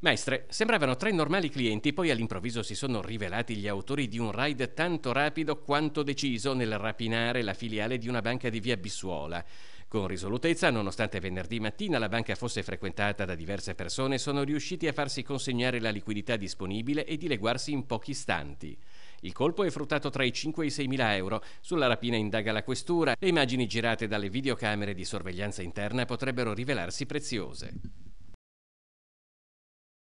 Maestre, sembravano tre normali clienti, poi all'improvviso si sono rivelati gli autori di un raid tanto rapido quanto deciso nel rapinare la filiale di una banca di via Bissuola. Con risolutezza, nonostante venerdì mattina la banca fosse frequentata da diverse persone, sono riusciti a farsi consegnare la liquidità disponibile e dileguarsi in pochi istanti. Il colpo è fruttato tra i 5 e i 6 mila euro. Sulla rapina indaga la questura. Le immagini girate dalle videocamere di sorveglianza interna potrebbero rivelarsi preziose.